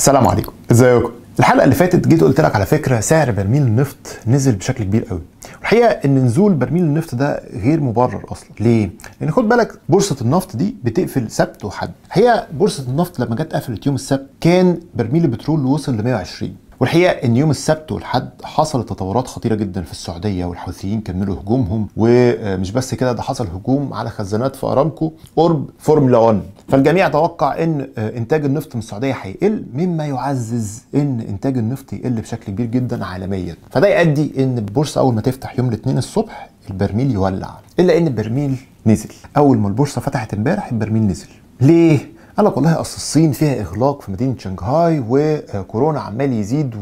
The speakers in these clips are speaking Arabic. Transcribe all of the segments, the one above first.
السلام عليكم ازيكم الحلقه اللي فاتت جيت قلت لك على فكره سعر برميل النفط نزل بشكل كبير قوي الحقيقه ان نزول برميل النفط ده غير مبرر اصلا ليه لان خد بالك بورصه النفط دي بتقفل سبت وحد الحقيقه بورصه النفط لما جت قفلت يوم السبت كان برميل البترول وصل ل 120 والحقيقه ان يوم السبت والحد حصلت تطورات خطيره جدا في السعوديه والحوثيين كملوا هجومهم ومش بس كده ده حصل هجوم على خزانات في ارامكو قرب فورمولا 1 فالجميع توقع ان آه، انتاج النفط من السعوديه هيقل مما يعزز ان انتاج النفط يقل بشكل كبير جدا عالميا فده يؤدي ان البورصه اول ما تفتح يوم الاثنين الصبح البرميل يولع الا ان البرميل نزل اول ما البورصه فتحت امبارح البرميل نزل ليه قال لك والله اصل الصين فيها اغلاق في مدينه شنغهاي وكورونا عمال يزيد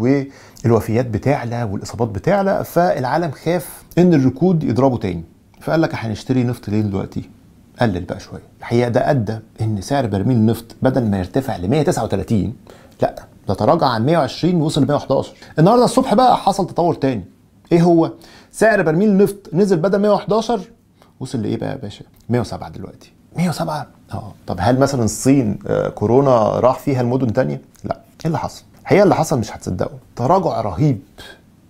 والوفيات بتعلى والاصابات بتعلى فالعالم خاف ان الركود يضربه تاني فقال لك هنشتري نفط ليه دلوقتي؟ قلل بقى شويه الحقيقه ده ادى ان سعر برميل النفط بدل ما يرتفع ل 139 لا ده تراجع عن 120 ووصل ل 111 النهارده الصبح بقى حصل تطور تاني ايه هو؟ سعر برميل النفط نزل بدل 111 وصل لايه بقى يا باشا؟ 107 دلوقتي 107 اه طب هل مثلا الصين آه، كورونا راح فيها المدن تانية؟ لا ايه اللي حصل؟ الحقيقه اللي حصل مش هتصدقوا تراجع رهيب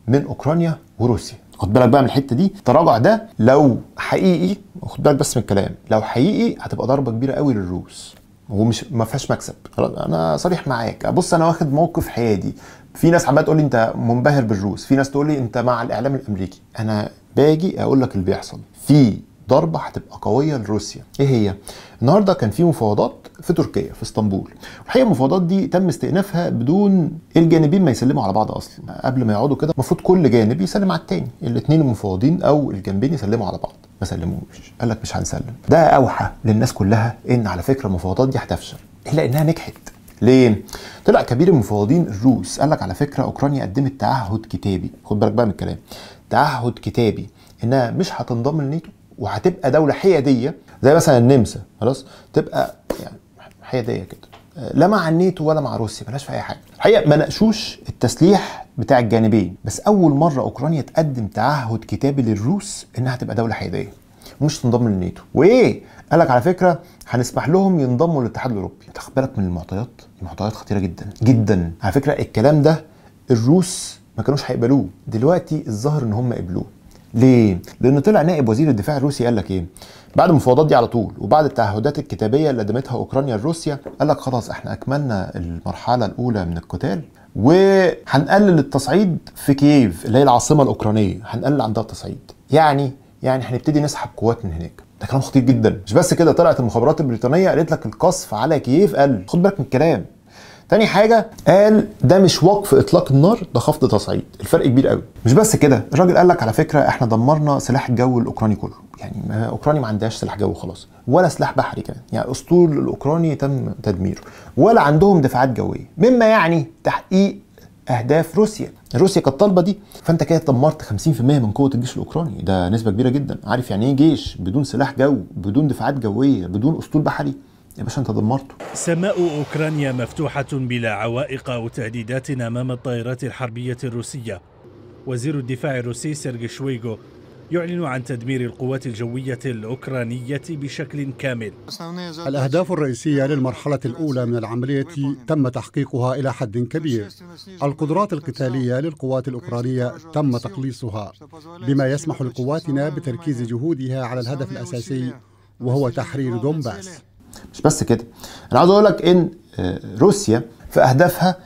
من اوكرانيا وروسيا خد بالك بقى من الحته دي التراجع ده لو حقيقي خد بالك بس من الكلام لو حقيقي هتبقى ضربه كبيره قوي للروس ومش ما فيهاش مكسب خلاص انا صريح معاك بص انا واخد موقف حيادي في ناس عماله تقول لي انت منبهر بالروس في ناس تقول لي انت مع الاعلام الامريكي انا باجي اقول لك اللي بيحصل في ضربه هتبقى قويه لروسيا ايه هي النهارده كان في مفاوضات في تركيا في اسطنبول الحقيقه المفاوضات دي تم استئنافها بدون الجانبين ما يسلموا على بعض اصلا قبل ما يقعدوا كده المفروض كل جانب يسلم على التاني الاثنين المفاوضين او الجانبين يسلموا على بعض ما سلموش قال لك مش هنسلم ده اوحى للناس كلها ان على فكره المفاوضات دي هتفشل الا انها نجحت ليه؟ طلع كبير المفاوضين الروس قال لك على فكره اوكرانيا قدمت تعهد كتابي، خد بالك بقى من الكلام، تعهد كتابي انها مش هتنضم لنيتو وهتبقى دوله حياديه زي مثلا النمسا خلاص تبقى يعني حياديه كده لا مع النيتو ولا مع روسيا بلاش في اي حاجه الحقيقه ما ناقشوش التسليح بتاع الجانبين بس اول مره اوكرانيا تقدم تعهد كتابي للروس انها تبقى دوله حياديه مش تنضم للنيتو وايه قال لك على فكره هنسمح لهم ينضموا للاتحاد الاوروبي تخبرك بالك من المعطيات المعطيات خطيره جدا جدا على فكره الكلام ده الروس ما كانوش هيقبلوه دلوقتي الظاهر ان هم قبلوه ليه؟ لأنه طلع نائب وزير الدفاع الروسي قال لك إيه؟ بعد المفاوضات دي على طول وبعد التعهدات الكتابية اللي قدمتها أوكرانيا لروسيا قال لك خلاص إحنا أكملنا المرحلة الأولى من القتال وهنقلل التصعيد في كييف اللي هي العاصمة الأوكرانية هنقلل عندها التصعيد يعني يعني هنبتدي نسحب قوات من هناك ده كلام خطير جدا مش بس كده طلعت المخابرات البريطانيه قالت لك القصف على كييف قل خد بالك من الكلام تاني حاجه قال ده مش وقف اطلاق النار ده خفض تصعيد الفرق كبير قوي مش بس كده الراجل قال لك على فكره احنا دمرنا سلاح الجو الاوكراني كله يعني ما اوكرانيا ما عندهاش سلاح جو خلاص ولا سلاح بحري كمان يعني اسطول الاوكراني تم تدميره ولا عندهم دفاعات جويه مما يعني تحقيق اهداف روسيا روسيا كانت طالبه دي فانت كده دمرت 50% من قوه الجيش الاوكراني ده نسبه كبيره جدا عارف يعني ايه جيش بدون سلاح جو بدون دفاعات جويه بدون اسطول بحري يا باشا انت دمرته سماء اوكرانيا مفتوحه بلا عوائق او تهديدات امام الطائرات الحربيه الروسيه وزير الدفاع الروسي سيرجي شويغو يعلن عن تدمير القوات الجوية الأوكرانية بشكل كامل الأهداف الرئيسية للمرحلة الأولى من العملية تم تحقيقها إلى حد كبير القدرات القتالية للقوات الأوكرانية تم تقليصها بما يسمح لقواتنا بتركيز جهودها على الهدف الأساسي وهو تحرير دونباس مش بس كده انا عاوز اقول لك ان آه، روسيا في اهدافها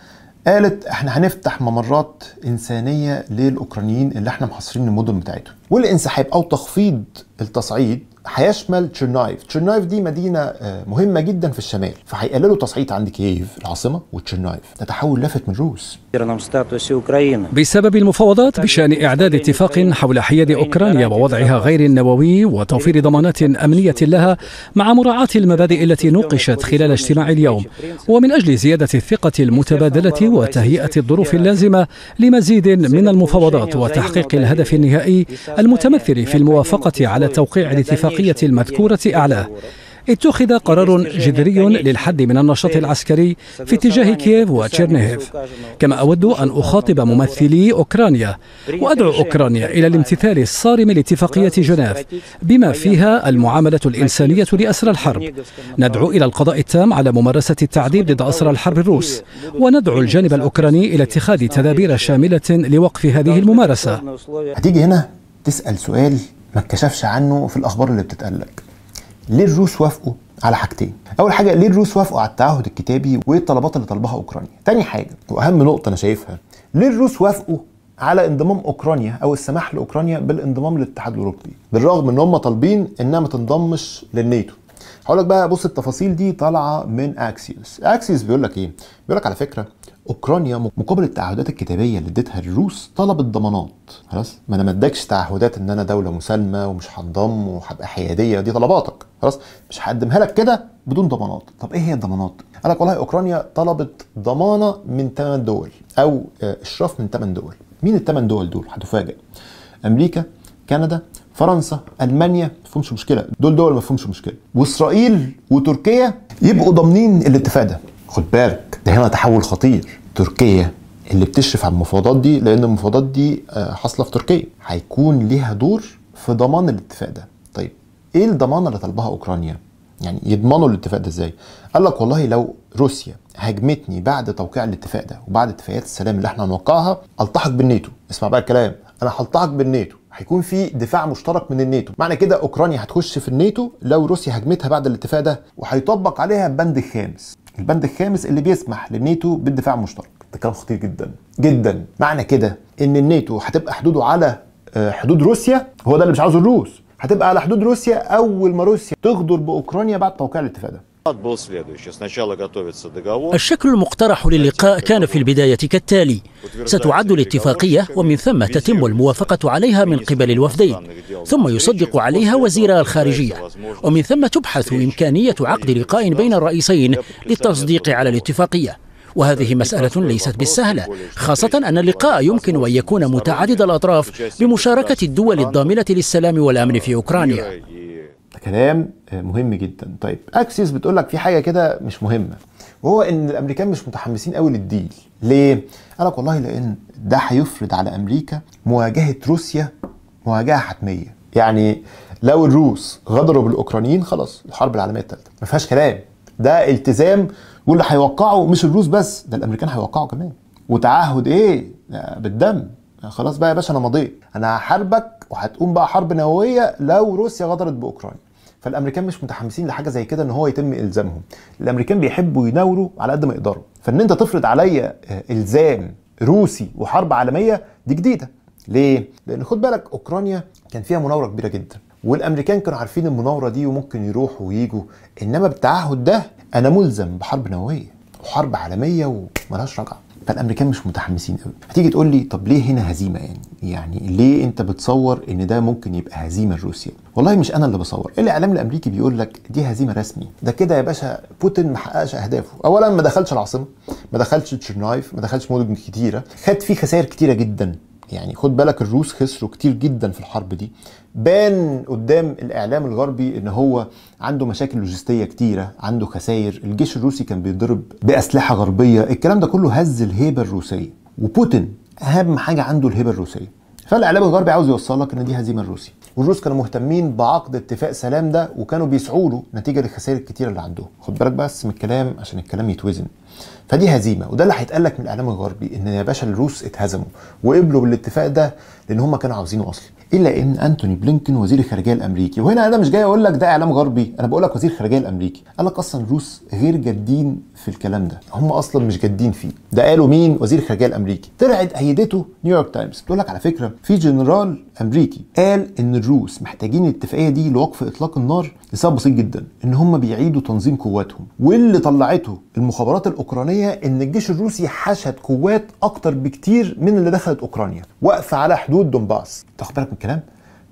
قالت احنا هنفتح ممرات انسانيه للاوكرانيين اللي احنا محاصرين المدن بتاعتهم والانسحاب او تخفيض التصعيد هيشمل تشيرنايف تشيرنايف دي مدينة آه، مهمة جدا في الشمال فهيقللوا تصعيد عند كييف العاصمة وتشيرنايف ده تحول لافت من روس بسبب المفاوضات بشأن إعداد اتفاق حول حياد أوكرانيا ووضعها غير النووي وتوفير ضمانات أمنية لها مع مراعاة المبادئ التي نوقشت خلال اجتماع اليوم ومن أجل زيادة الثقة المتبادلة وتهيئة الظروف اللازمة لمزيد من المفاوضات وتحقيق الهدف النهائي المتمثل في الموافقة على توقيع الاتفاق الاتفاقية المذكورة أعلاه اتخذ قرار جذري للحد من النشاط العسكري في اتجاه كييف وتشيرنيهيف كما أود أن أخاطب ممثلي أوكرانيا وأدعو أوكرانيا إلى الامتثال الصارم لاتفاقية جنيف بما فيها المعاملة الإنسانية لأسرى الحرب ندعو إلى القضاء التام على ممارسة التعذيب ضد أسرى الحرب الروس وندعو الجانب الأوكراني إلى اتخاذ تدابير شاملة لوقف هذه الممارسة هتيجي هنا تسأل سؤال ما اتكشفش عنه في الاخبار اللي بتتقال ليه الروس وافقوا على حاجتين اول حاجه ليه الروس وافقوا على التعهد الكتابي وايه الطلبات اللي طلبها اوكرانيا تاني حاجه واهم نقطه انا شايفها ليه الروس وافقوا على انضمام اوكرانيا او السماح لاوكرانيا بالانضمام للاتحاد الاوروبي بالرغم ان هم طالبين انها ما تنضمش للناتو هقول لك بقى بص التفاصيل دي طالعه من اكسيوس اكسيوس بيقول لك ايه بيقول لك على فكره اوكرانيا مقابل التعهدات الكتابيه اللي اديتها الروس طلبت ضمانات خلاص ما انا ما ادكش تعهدات ان انا دوله مسالمه ومش هنضم وهبقى حياديه دي طلباتك خلاص مش هقدمها لك كده بدون ضمانات طب ايه هي الضمانات قال لك والله اوكرانيا طلبت ضمانه من ثمان دول او آه، اشراف من ثمان دول مين الثمان دول دول هتفاجئ امريكا كندا فرنسا المانيا ما فيهمش مشكله دول دول ما فيهمش مشكله واسرائيل وتركيا يبقوا ضامنين الاتفاق ده خد بالك ده هنا تحول خطير تركيا اللي بتشرف على المفاوضات دي لان المفاوضات دي آه، حاصله في تركيا هيكون ليها دور في ضمان الاتفاق ده طيب ايه الضمانه اللي طالبها اوكرانيا يعني يضمنوا الاتفاق ده ازاي قال لك والله لو روسيا هاجمتني بعد توقيع الاتفاق ده وبعد اتفاقيات السلام اللي احنا هنوقعها التحق بالنيتو اسمع بقى الكلام انا هلتحق بالنيتو هيكون في دفاع مشترك من الناتو معنى كده اوكرانيا هتخش في الناتو لو روسيا هاجمتها بعد الاتفاق ده وهيطبق عليها البند الخامس البند الخامس اللي بيسمح للنيتو بالدفاع المشترك ده كلام خطير جدا جدا معنى كده ان الناتو هتبقى حدوده على آه، حدود روسيا هو ده اللي مش عاوزه الروس هتبقى على حدود روسيا اول ما روسيا تغدر باوكرانيا بعد توقيع الاتفاق ده الشكل المقترح للقاء كان في البداية كالتالي ستعد الاتفاقية ومن ثم تتم الموافقة عليها من قبل الوفدين ثم يصدق عليها وزير الخارجية ومن ثم تبحث إمكانية عقد لقاء بين الرئيسين للتصديق على الاتفاقية وهذه مسألة ليست بالسهلة خاصة أن اللقاء يمكن أن يكون متعدد الأطراف بمشاركة الدول الضامنة للسلام والأمن في أوكرانيا كلام آه، مهم جدا طيب اكسيس بتقول لك في حاجه كده مش مهمه وهو ان الامريكان مش متحمسين قوي للديل ليه قال لك والله لان ده هيفرض على امريكا مواجهه روسيا مواجهه حتميه يعني لو الروس غدروا بالاوكرانيين خلاص الحرب العالميه الثالثه ما فيهاش كلام ده التزام واللي هيوقعه مش الروس بس ده الامريكان هيوقعوا كمان وتعهد ايه آه، بالدم خلاص بقى يا باشا انا مضيت انا هحاربك وهتقوم بقى حرب نوويه لو روسيا غدرت باوكرانيا فالامريكان مش متحمسين لحاجه زي كده ان هو يتم الزامهم الامريكان بيحبوا يناوروا على قد ما يقدروا فان انت تفرض عليا آه، الزام روسي وحرب عالميه دي جديده ليه لان خد بالك اوكرانيا كان فيها مناوره كبيره جدا والامريكان كانوا عارفين المناوره دي وممكن يروحوا ويجوا انما بالتعهد ده انا ملزم بحرب نوويه وحرب عالميه وملهاش رجعه فالامريكان مش متحمسين قوي هتيجي تقول لي طب ليه هنا هزيمه يعني يعني ليه انت بتصور ان ده ممكن يبقى هزيمه لروسيا والله مش انا اللي بصور الاعلام الامريكي بيقول لك دي هزيمه رسمي ده كده يا باشا بوتين ما حققش اهدافه اولا ما دخلش العاصمه ما دخلش تشيرنايف ما دخلش مدن كتيره خد فيه خسائر كتيره جدا يعني خد بالك الروس خسروا كتير جدا في الحرب دي بان قدام الاعلام الغربي ان هو عنده مشاكل لوجستيه كتيره عنده خسائر الجيش الروسي كان بيضرب باسلحه غربيه الكلام ده كله هز الهيبه الروسيه وبوتين اهم حاجه عنده الهيبه الروسيه فالاعلام الغربي عاوز يوصل لك ان دي هزيمه الروسي والروس كانوا مهتمين بعقد اتفاق سلام ده وكانوا بيسعوا له نتيجه للخسائر الكتيره اللي عندهم خد بالك بس من الكلام عشان الكلام يتوزن فدي هزيمه وده اللي هيتقال لك من الاعلام الغربي ان يا باشا الروس اتهزموا وقبلوا بالاتفاق ده لان هم كانوا عاوزينه اصلا الا ان انتوني بلينكن وزير الخارجيه الامريكي وهنا انا مش جاي اقول لك ده اعلام غربي انا بقول لك وزير الخارجيه الامريكي قال لك اصلا الروس غير جادين في الكلام ده هم اصلا مش جادين فيه ده قالوا مين وزير الخارجيه الامريكي طلعت ايدته نيويورك تايمز بتقول لك على فكره في جنرال امريكي قال ان الروس محتاجين الاتفاقيه دي لوقف اطلاق النار لسبب بسيط جدا ان هم بيعيدوا تنظيم قواتهم واللي طلعته المخابرات الاوكرانيه ان الجيش الروسي حشد قوات اكتر بكتير من اللي دخلت اوكرانيا واقفه على حدود دونباس تاخد بالك من الكلام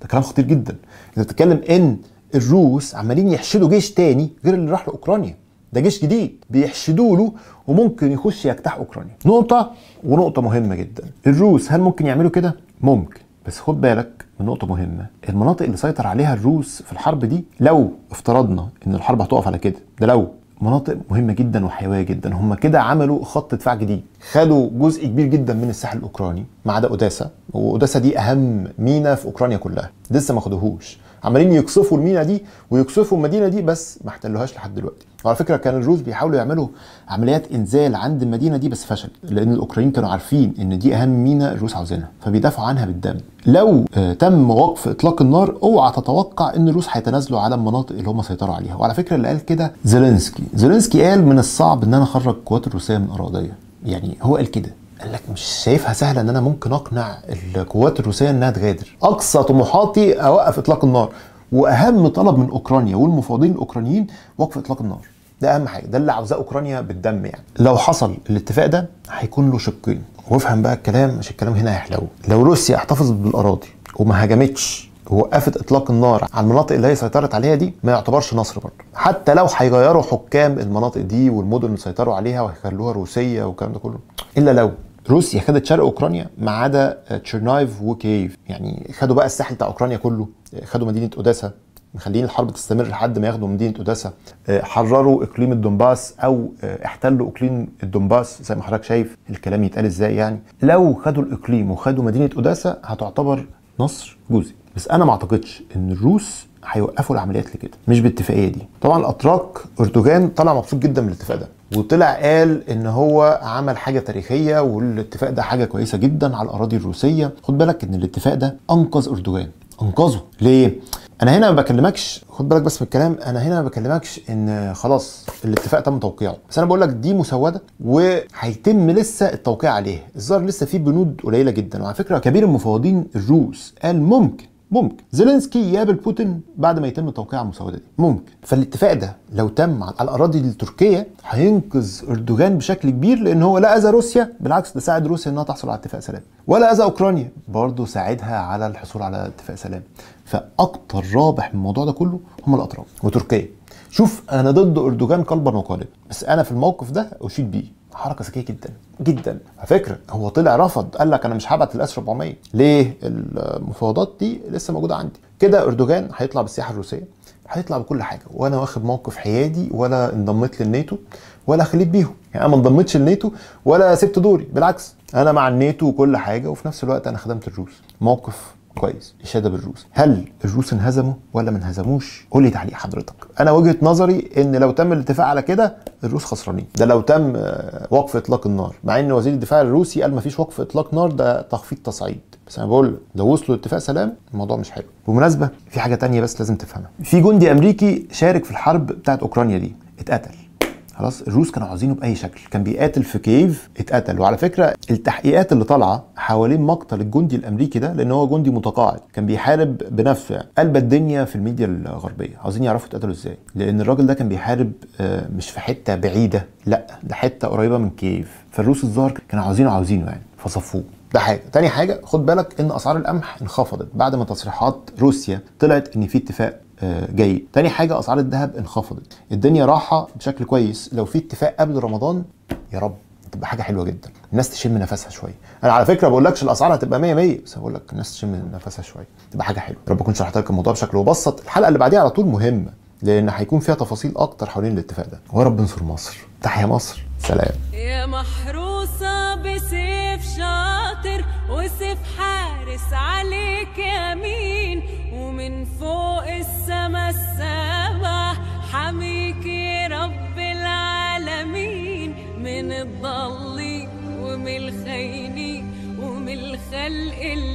ده كلام خطير جدا انت بتتكلم ان الروس عمالين يحشدوا جيش تاني غير اللي راح لاوكرانيا ده جيش جديد بيحشدوا له وممكن يخش يجتاح اوكرانيا نقطه ونقطه مهمه جدا الروس هل ممكن يعملوا كده ممكن بس خد بالك من نقطه مهمه المناطق اللي سيطر عليها الروس في الحرب دي لو افترضنا ان الحرب هتقف على كده ده لو مناطق مهمة جدا وحيوية جدا هم كده عملوا خط دفاع جديد خدوا جزء كبير جدا من الساحل الأوكراني ما عدا أوداسا وأوداسا دي أهم مينا في أوكرانيا كلها لسه ما خدوهوش عمالين يقصفوا المينا دي ويقصفوا المدينه دي بس ما احتلوهاش لحد دلوقتي وعلى فكره كان الروس بيحاولوا يعملوا عمليات انزال عند المدينه دي بس فشل لان الاوكرانيين كانوا عارفين ان دي اهم مينا الروس عاوزينها فبيدافعوا عنها بالدم لو آه، تم وقف اطلاق النار اوعى تتوقع ان الروس هيتنازلوا على المناطق اللي هم سيطروا عليها وعلى فكره اللي قال كده زيلينسكي زيلينسكي قال من الصعب ان انا اخرج القوات الروسيه من اراضيها يعني هو قال كده قال لك مش شايفها سهله ان انا ممكن اقنع القوات الروسيه انها تغادر اقصى طموحاتي اوقف اطلاق النار واهم طلب من اوكرانيا والمفاوضين الاوكرانيين وقف اطلاق النار ده اهم حاجه ده اللي عاوزاه اوكرانيا بالدم يعني لو حصل الاتفاق ده هيكون له شقين وافهم بقى الكلام مش الكلام هنا هيحلو لو روسيا احتفظت بالاراضي وما هاجمتش ووقفت اطلاق النار على المناطق اللي هي سيطرت عليها دي ما يعتبرش نصر برضه حتى لو هيغيروا حكام المناطق دي والمدن اللي سيطروا عليها وهيخلوها روسيه والكلام ده كله الا لو روسيا خدت شرق اوكرانيا ما عدا آه، تشيرنايف وكييف يعني خدوا بقى الساحل بتاع اوكرانيا كله آه، خدوا مدينه اوداسا مخلين الحرب تستمر لحد ما ياخدوا مدينه اوداسا آه، حرروا اقليم الدنباس او احتلوا اقليم الدنباس زي ما حضرتك شايف الكلام يتقال ازاي يعني لو خدوا الاقليم وخدوا مدينه اوداسا هتعتبر نصر جزئي بس انا ما اعتقدش ان الروس هيوقفوا العمليات لكده مش بالاتفاقيه دي طبعا الاتراك اردوغان طلع مبسوط جدا من الاتفاق ده وطلع قال ان هو عمل حاجه تاريخيه والاتفاق ده حاجه كويسه جدا على الاراضي الروسيه خد بالك ان الاتفاق ده انقذ اردوغان انقذه ليه انا هنا ما بكلمكش خد بالك بس من الكلام انا هنا ما بكلمكش ان خلاص الاتفاق تم توقيعه بس انا بقول لك دي مسوده وهيتم لسه التوقيع عليها الظاهر لسه في بنود قليله جدا وعلى فكره كبير المفوضين الروس قال ممكن ممكن زيلينسكي يقابل بوتين بعد ما يتم توقيع المسوده دي ممكن فالاتفاق ده لو تم على الاراضي التركيه هينقذ اردوغان بشكل كبير لان هو لا اذى روسيا بالعكس ده ساعد روسيا انها تحصل على اتفاق سلام ولا اذى اوكرانيا برضه ساعدها على الحصول على اتفاق سلام فاكتر رابح من الموضوع ده كله هم الاطراف وتركيا شوف انا ضد اردوغان قلبا وقالبا بس انا في الموقف ده اشيد بيه حركه ذكيه جدا جدا على فكره هو طلع رفض قال لك انا مش هبعت الاس 400 ليه المفاوضات دي لسه موجوده عندي كده اردوغان هيطلع بالسياحه الروسيه هيطلع بكل حاجه وانا واخد موقف حيادي ولا انضميت للناتو ولا خليت بيهم يعني انا ما انضميتش للناتو ولا سبت دوري بالعكس انا مع الناتو وكل حاجه وفي نفس الوقت انا خدمت الروس موقف كويس الشاده بالروس هل الروس انهزموا ولا ما انهزموش قول لي تعليق حضرتك انا وجهه نظري ان لو تم الاتفاق على كده الروس خسرانين ده لو تم آه، وقف اطلاق النار مع ان وزير الدفاع الروسي قال ما فيش وقف اطلاق نار ده تخفيض تصعيد بس انا بقول لو وصلوا لاتفاق سلام الموضوع مش حلو بمناسبه في حاجه تانية بس لازم تفهمها في جندي امريكي شارك في الحرب بتاعت اوكرانيا دي اتقتل خلاص الروس كانوا عاوزينه باي شكل كان بيقاتل في كييف اتقتل وعلى فكره التحقيقات اللي طالعه حوالين مقتل الجندي الامريكي ده لان هو جندي متقاعد كان بيحارب بنفسه يعني قلب الدنيا في الميديا الغربيه عاوزين يعرفوا اتقتلوا ازاي لان الراجل ده كان بيحارب آه، مش في حته بعيده لا ده حته قريبه من كييف فالروس الظاهر كانوا عاوزينه عاوزينه يعني فصفوه ده حاجه تاني حاجه خد بالك ان اسعار القمح انخفضت بعد ما تصريحات روسيا طلعت ان في اتفاق آه، جيد تاني حاجه اسعار الذهب انخفضت الدنيا راحه بشكل كويس لو في اتفاق قبل رمضان يا رب تبقى حاجه حلوه جدا الناس تشم نفسها شويه انا على فكره ما بقولكش الاسعار هتبقى 100 100 بس بقول لك الناس تشم نفسها شويه تبقى حاجه حلوه رب اكون شرحت لك الموضوع بشكل مبسط الحلقه اللي بعديها على طول مهمه لان هيكون فيها تفاصيل اكتر حوالين الاتفاق ده ويا رب انصر مصر تحيا مصر سلام يا محروسة بسيف شاطر وسيف حارس عليك يمين ومن فوق السما السابع حميك يا رب العالمين من الضالين ومن الخاينين ومن الخلق اللي